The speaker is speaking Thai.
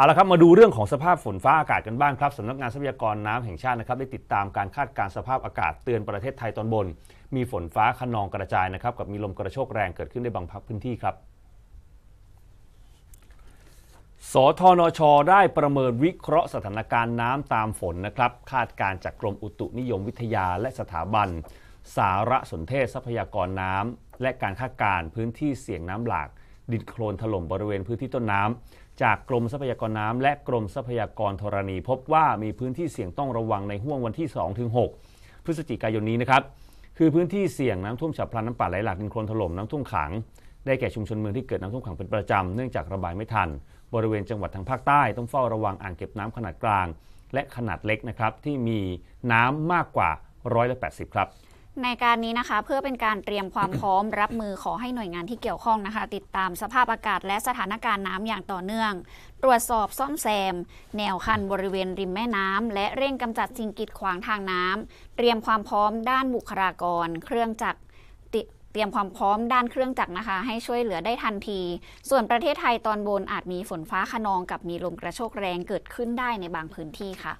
เอาละครับมาดูเรื่องของสภาพฝนฟ้าอากาศกันบ้างครับสำนักงานทรัพยากรน้ำแห่งชาตินะครับ ได้ติดตามการคาดการสภาพอากาศเตือนประเทศไทยตอนบน มีฝนฟ้าขนองกระจายนะครับ กับมีลมกระโชกแรงเกิดขึ้นในบางพื้นที่ครับ สทนช ได้ประเมินวิเคราะห์สถานการณ์น้ำตามฝนนะครับคาดการจากกรมอุตุนิยมวิทยาและสถาบัน สารสนเทศทรัพยากรน้ำและการคาดการพื้นที่เสี่ยงน้ำหลากดินโคลนถล่มบริเวณพื้นที่ต้นน้ำจากกรมทรัพยากรน้ำและกรมทรัพยากรธรณี พบว่ามีพื้นที่เสี่ยงต้องระวังในห่วงวันที่2-6พฤศจิกายนนี้นะครับคือพื้นที่เสี่ยงน้ำท่วมฉับพลันน้ำป่าไหลหลากดินโคลนถล่มน้ำท่วมขัง ได้แก่ชุมชนเมืองที่เกิดน้ำท่วมขังเป็นประจำเนื่องจากระบายไม่ทัน บริเวณจังหวัดทางภาคใต้ต้องเฝ้าระวังอ่างเก็บน้ำขนาดกลาง และขนาดเล็กนะครับที่มีน้ำมากกว่าร้อยละแปดสิบครับในการนี้นะคะเพื่อเป็นการเตรียมความพร้อมรับมือขอให้หน่วยงานที่เกี่ยวข้องนะคะ ติดตามสภาพอากาศ และสถานการณ์น้ำอย่างต่อเนื่อง ตรวจสอบซ่อมแซม แนวคันบริเวณริมแม่น้ำและเร่งกำจัดสิ่งกีดขวางทางน้ำเตรียมความพร้อมด้านบุคลากร เครื่องจักร เตรียมความพร้อมด้านเครื่องจักรนะคะให้ช่วยเหลือได้ทันที ส่วนประเทศไทยตอนบนอาจมีฝนฟ้าขนอง กับมีลมกระโชกแรงเกิดขึ้นได้ในบางพื้นที่ค่ะ